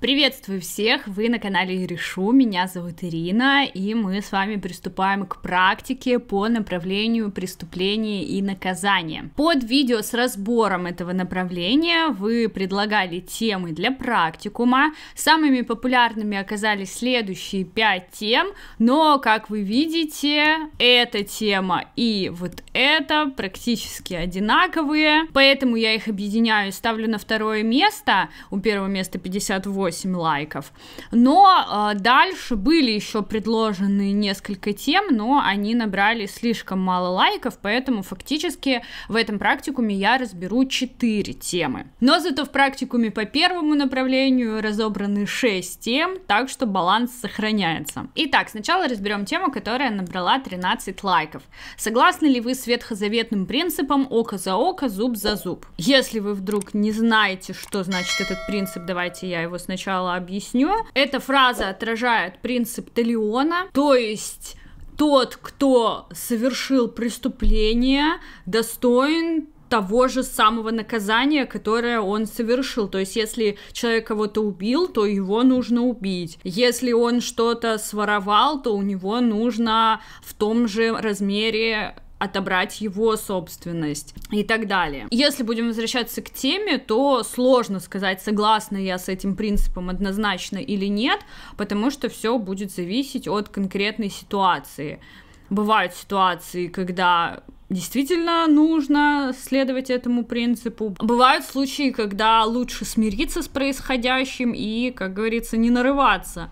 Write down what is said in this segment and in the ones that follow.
Приветствую всех! Вы на канале Решу, меня зовут Ирина, и мы с вами приступаем к практике по направлению преступления и наказания. Под видео с разбором этого направления вы предлагали темы для практикума. Самыми популярными оказались следующие пять тем, но, как вы видите, эта тема и вот эта практически одинаковые, поэтому я их объединяю и ставлю на второе место. У первого места 58 8 лайков. Но э, дальше были еще предложены несколько тем, но они набрали слишком мало лайков, поэтому фактически в этом практикуме я разберу 4 темы. Но зато в практикуме по первому направлению разобраны 6 тем, так что баланс сохраняется. Итак, сначала разберем тему, которая набрала 13 лайков. Согласны ли вы с ветхозаветным принципом око за око, зуб за зуб? Если вы вдруг не знаете, что значит этот принцип, давайте я его сначала сначала объясню. Эта фраза отражает принцип талиона, то есть тот, кто совершил преступление, достоин того же самого наказания, которое он совершил. То есть, если человек кого-то убил, то его нужно убить. Если он что-то своровал, то у него нужно в том же размере отобрать его собственность и так далее. Если будем возвращаться к теме, то сложно сказать, согласна я с этим принципом однозначно или нет, потому что все будет зависеть от конкретной ситуации. Бывают ситуации, когда действительно нужно следовать этому принципу. Бывают случаи, когда лучше смириться с происходящим и, как говорится, не нарываться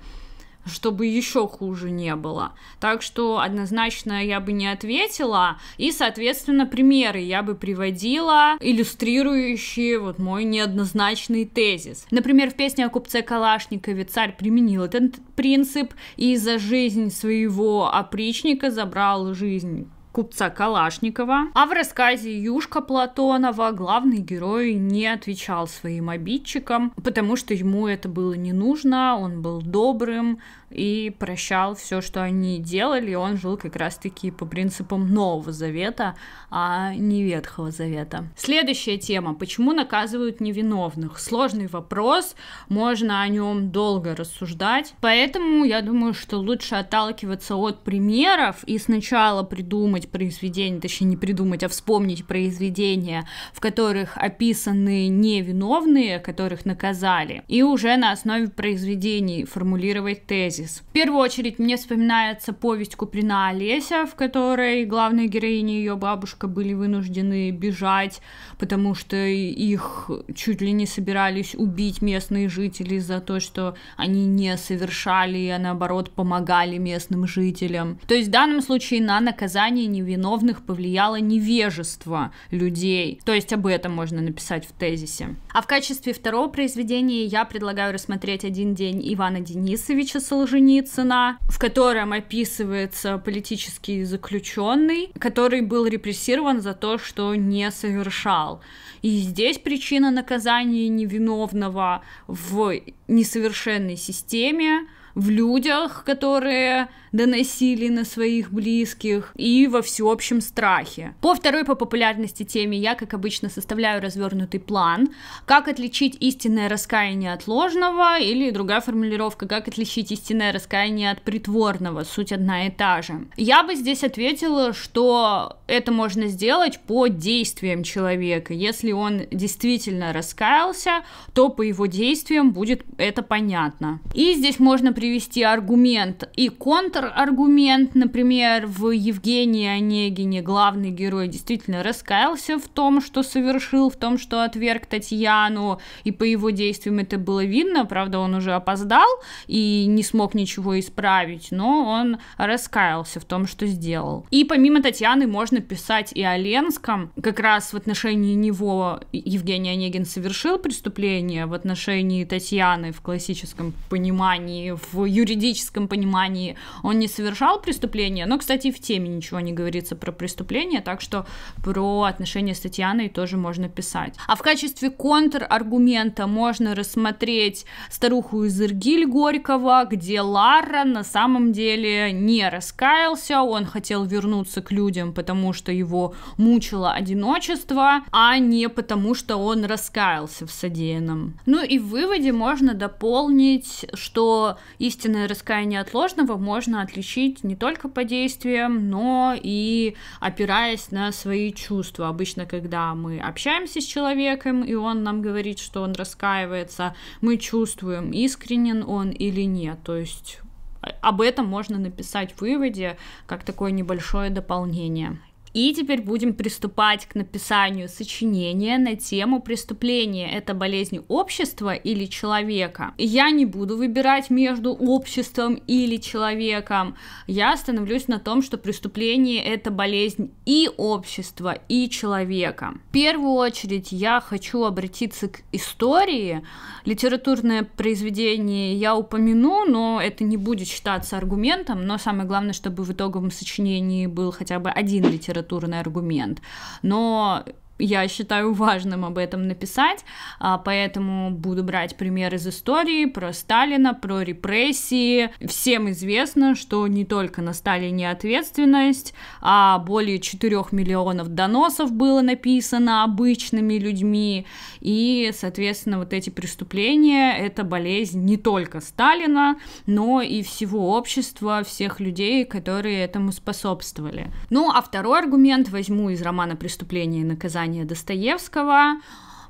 чтобы еще хуже не было. Так что однозначно я бы не ответила, и, соответственно, примеры я бы приводила, иллюстрирующие вот мой неоднозначный тезис. Например, в песне о купце Калашникове царь применил этот принцип и за жизнь своего опричника забрал жизнь купца Калашникова. А в рассказе Юшка Платонова главный герой не отвечал своим обидчикам, потому что ему это было не нужно, он был добрым и прощал все, что они делали, он жил как раз-таки по принципам Нового Завета, а не Ветхого Завета. Следующая тема. Почему наказывают невиновных? Сложный вопрос, можно о нем долго рассуждать, поэтому я думаю, что лучше отталкиваться от примеров и сначала придумать придумать произведение, точнее не придумать, а вспомнить произведения, в которых описаны невиновные, которых наказали, и уже на основе произведений формулировать тезис. В первую очередь мне вспоминается повесть Куприна Олеся, в которой главная героини и ее бабушка были вынуждены бежать, потому что их чуть ли не собирались убить местные жители за то, что они не совершали, а наоборот помогали местным жителям. То есть в данном случае на наказание невиновных повлияло невежество людей. То есть об этом можно написать в тезисе. А в качестве второго произведения я предлагаю рассмотреть «Один день Ивана Денисовича Солженицына», в котором описывается политический заключенный, который был репрессирован за то, что не совершал. И здесь причина наказания невиновного в несовершенной системе, в людях, которые доносили на своих близких и во всеобщем страхе. По второй по популярности теме я, как обычно, составляю развернутый план, как отличить истинное раскаяние от ложного, или другая формулировка, как отличить истинное раскаяние от притворного, суть одна и та же. Я бы здесь ответила, что это можно сделать по действиям человека. Если он действительно раскаялся, то по его действиям будет это понятно. И здесь можно привести аргумент и контр аргумент, например, в Евгении Онегине главный герой действительно раскаялся в том, что совершил, в том, что отверг Татьяну, и по его действиям это было видно, правда, он уже опоздал и не смог ничего исправить, но он раскаялся в том, что сделал. И помимо Татьяны можно писать и о Ленском, как раз в отношении него Евгений Онегин совершил преступление, в отношении Татьяны в классическом понимании, в юридическом понимании он он не совершал преступление, но, кстати, в теме ничего не говорится про преступление, так что про отношения с Татьяной тоже можно писать. А в качестве контраргумента можно рассмотреть «Старуху из Иргиль» Горького, где Лара на самом деле не раскаялся, он хотел вернуться к людям, потому что его мучило одиночество, а не потому, что он раскаялся в содеянном. Ну и в выводе можно дополнить, что истинное раскаяние отложного можно можно отличить не только по действиям, но и опираясь на свои чувства. Обычно, когда мы общаемся с человеком, и он нам говорит, что он раскаивается, мы чувствуем, искренен он или нет. То есть а, об этом можно написать в выводе как такое небольшое дополнение. И теперь будем приступать к написанию сочинения на тему преступления. Это болезнь общества или человека. Я не буду выбирать между обществом или человеком. Я остановлюсь на том, что преступление это болезнь и общества, и человека. В первую очередь я хочу обратиться к истории. Литературное произведение я упомяну, но это не будет считаться аргументом. Но самое главное, чтобы в итоговом сочинении был хотя бы один литературный литературный аргумент. Но я считаю важным об этом написать, а, поэтому буду брать пример из истории про Сталина, про репрессии. Всем известно, что не только на Сталине ответственность, а более 4 миллионов доносов было написано обычными людьми, и, соответственно, вот эти преступления — это болезнь не только Сталина, но и всего общества, всех людей, которые этому способствовали. Ну, а второй аргумент возьму из романа «Преступление и наказание» «Сияние» Достоевского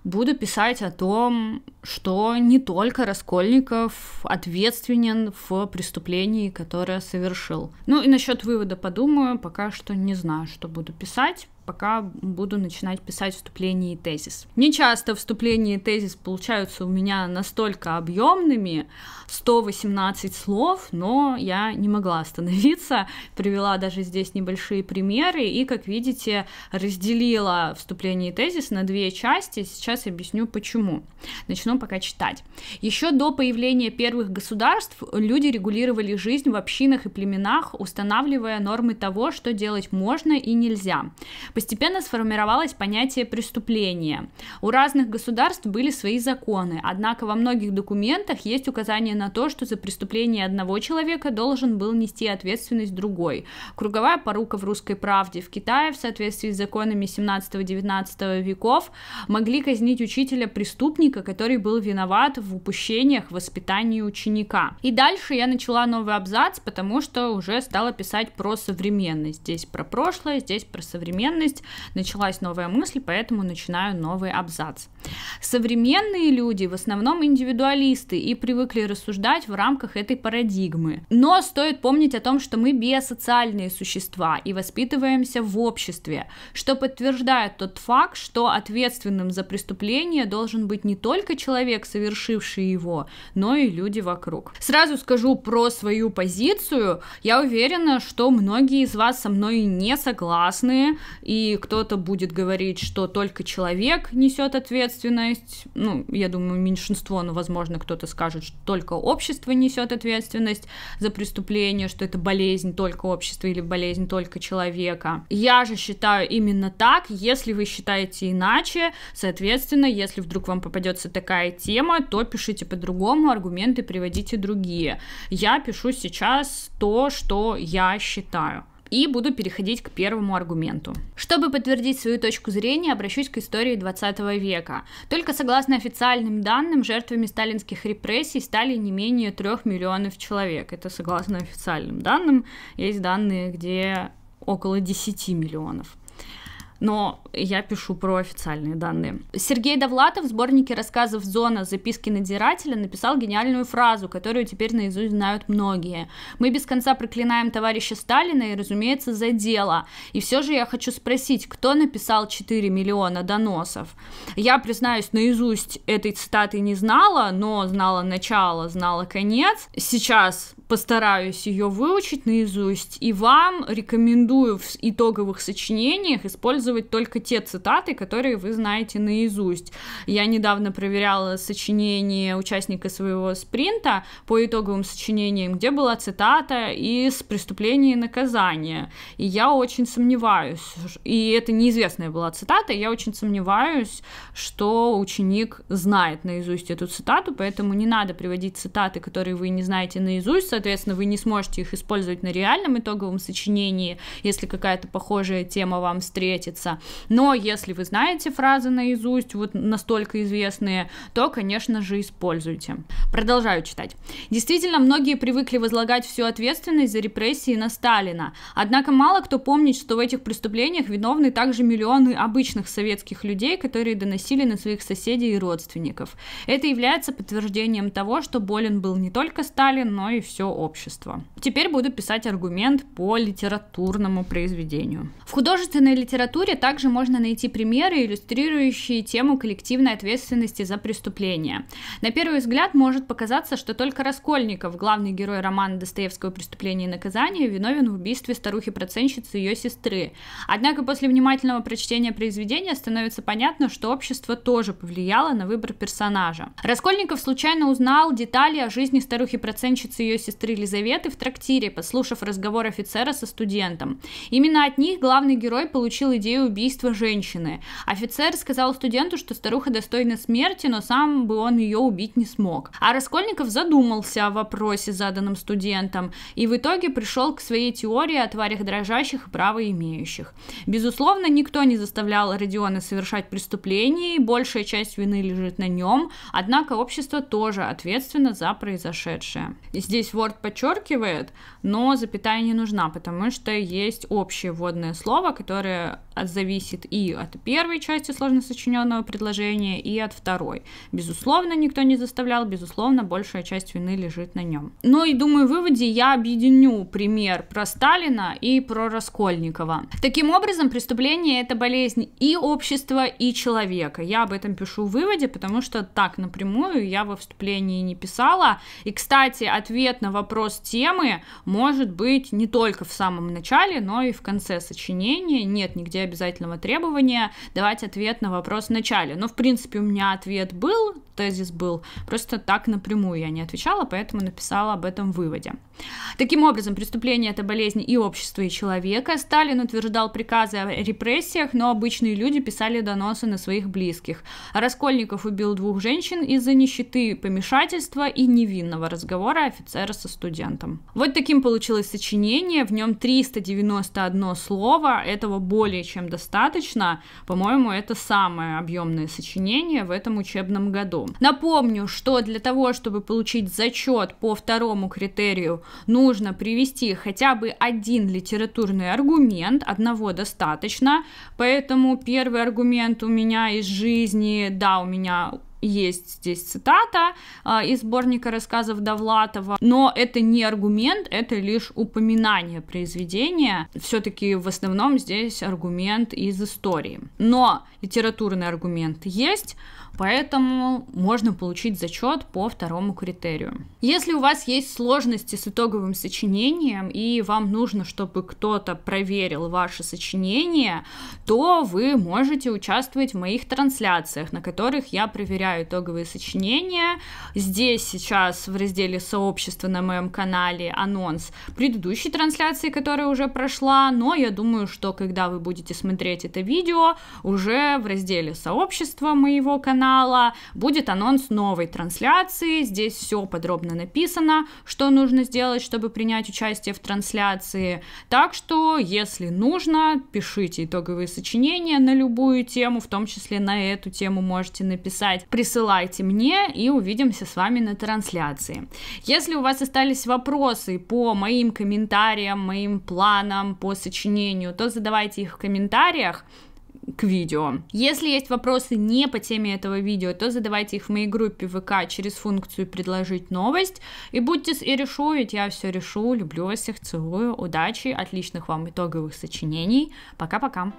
буду писать о том, что не только Раскольников ответственен в преступлении, которое совершил. Ну и насчет вывода подумаю, пока что не знаю, что буду писать пока буду начинать писать вступление и тезис. Не часто вступление и тезис получаются у меня настолько объемными, 118 слов, но я не могла остановиться, привела даже здесь небольшие примеры и, как видите, разделила вступление и тезис на две части, сейчас объясню почему. Начну пока читать. Еще до появления первых государств люди регулировали жизнь в общинах и племенах, устанавливая нормы того, что делать можно и нельзя постепенно сформировалось понятие преступления. У разных государств были свои законы, однако во многих документах есть указание на то, что за преступление одного человека должен был нести ответственность другой. Круговая порука в русской правде в Китае в соответствии с законами 17-19 веков могли казнить учителя преступника, который был виноват в упущениях в воспитании ученика. И дальше я начала новый абзац, потому что уже стала писать про современность. Здесь про прошлое, здесь про современность трудность, началась новая мысль, поэтому начинаю новый абзац. Современные люди в основном индивидуалисты и привыкли рассуждать в рамках этой парадигмы. Но стоит помнить о том, что мы биосоциальные существа и воспитываемся в обществе, что подтверждает тот факт, что ответственным за преступление должен быть не только человек, совершивший его, но и люди вокруг. Сразу скажу про свою позицию. Я уверена, что многие из вас со мной не согласны, и кто-то будет говорить, что только человек несет ответственность ответственность. Ну, я думаю, меньшинство, но, возможно, кто-то скажет, что только общество несет ответственность за преступление, что это болезнь только общества или болезнь только человека. Я же считаю именно так. Если вы считаете иначе, соответственно, если вдруг вам попадется такая тема, то пишите по-другому, аргументы приводите другие. Я пишу сейчас то, что я считаю. И буду переходить к первому аргументу. Чтобы подтвердить свою точку зрения, обращусь к истории 20 века. Только согласно официальным данным, жертвами сталинских репрессий стали не менее 3 миллионов человек. Это согласно официальным данным. Есть данные, где около 10 миллионов но я пишу про официальные данные. Сергей Довлатов в сборнике рассказов «Зона. Записки надзирателя» написал гениальную фразу, которую теперь наизусть знают многие. «Мы без конца проклинаем товарища Сталина и, разумеется, за дело. И все же я хочу спросить, кто написал 4 миллиона доносов?» Я, признаюсь, наизусть этой цитаты не знала, но знала начало, знала конец. Сейчас постараюсь ее выучить наизусть и вам рекомендую в итоговых сочинениях использовать использовать только те цитаты, которые вы знаете наизусть. Я недавно проверяла сочинение участника своего спринта по итоговым сочинениям, где была цитата из «Преступления и наказания». И я очень сомневаюсь, и это неизвестная была цитата, я очень сомневаюсь, что ученик знает наизусть эту цитату, поэтому не надо приводить цитаты, которые вы не знаете наизусть, соответственно, вы не сможете их использовать на реальном итоговом сочинении, если какая-то похожая тема вам встретится, приходится. Но если вы знаете фразы наизусть, вот настолько известные, то, конечно же, используйте. Продолжаю читать. Действительно, многие привыкли возлагать всю ответственность за репрессии на Сталина. Однако мало кто помнит, что в этих преступлениях виновны также миллионы обычных советских людей, которые доносили на своих соседей и родственников. Это является подтверждением того, что болен был не только Сталин, но и все общество. Теперь буду писать аргумент по литературному произведению. В художественной литературе литературе также можно найти примеры, иллюстрирующие тему коллективной ответственности за преступления. На первый взгляд может показаться, что только Раскольников, главный герой романа Достоевского «Преступление и наказание», виновен в убийстве старухи-проценщицы и ее сестры. Однако после внимательного прочтения произведения становится понятно, что общество тоже повлияло на выбор персонажа. Раскольников случайно узнал детали о жизни старухи-проценщицы и ее сестры Елизаветы в трактире, послушав разговор офицера со студентом. Именно от них главный герой получил идею и убийство женщины. Офицер сказал студенту, что старуха достойна смерти, но сам бы он ее убить не смог. А Раскольников задумался о вопросе, заданном студентом, и в итоге пришел к своей теории о тварях дрожащих и право имеющих. Безусловно, никто не заставлял Родиона совершать преступление, и большая часть вины лежит на нем, однако общество тоже ответственно за произошедшее. И Здесь Word подчеркивает, но запятая не нужна, потому что есть общее вводное слово, которое зависит и от первой части сложно сочиненного предложения, и от второй. Безусловно, никто не заставлял, безусловно, большая часть вины лежит на нем. Ну и, думаю, в выводе я объединю пример про Сталина и про Раскольникова. Таким образом, преступление — это болезнь и общества, и человека. Я об этом пишу в выводе, потому что так напрямую я во вступлении не писала. И, кстати, ответ на вопрос темы может быть не только в самом начале, но и в конце сочинения. Нет нигде обязательно обязательного требования давать ответ на вопрос в начале. Но, ну, в принципе, у меня ответ был, тезис был, просто так напрямую я не отвечала, поэтому написала об этом в выводе. Таким образом, преступление – это болезнь и общества, и человека. Сталин утверждал приказы о репрессиях, но обычные люди писали доносы на своих близких. А Раскольников убил двух женщин из-за нищеты, помешательства и невинного разговора офицера со студентом. Вот таким получилось сочинение, в нем 391 слово, этого более чем чем достаточно. По-моему, это самое объемное сочинение в этом учебном году. Напомню, что для того, чтобы получить зачет по второму критерию, нужно привести хотя бы один литературный аргумент, одного достаточно, поэтому первый аргумент у меня из жизни, да, у меня есть здесь цитата э, из сборника рассказов Довлатова, но это не аргумент, это лишь упоминание произведения. Все-таки в основном здесь аргумент из истории. Но литературный аргумент есть поэтому можно получить зачет по второму критерию. Если у вас есть сложности с итоговым сочинением, и вам нужно, чтобы кто-то проверил ваше сочинение, то вы можете участвовать в моих трансляциях, на которых я проверяю итоговые сочинения. Здесь сейчас в разделе сообщества на моем канале анонс предыдущей трансляции, которая уже прошла, но я думаю, что когда вы будете смотреть это видео, уже в разделе сообщества моего канала канала, будет анонс новой трансляции, здесь все подробно написано, что нужно сделать, чтобы принять участие в трансляции, так что, если нужно, пишите итоговые сочинения на любую тему, в том числе на эту тему можете написать, присылайте мне и увидимся с вами на трансляции. Если у вас остались вопросы по моим комментариям, моим планам, по сочинению, то задавайте их в комментариях, к видео. Если есть вопросы не по теме этого видео, то задавайте их в моей группе ВК через функцию «Предложить новость». И будьте с и решу, ведь я все решу. Люблю вас всех, целую. Удачи, отличных вам итоговых сочинений. Пока-пока.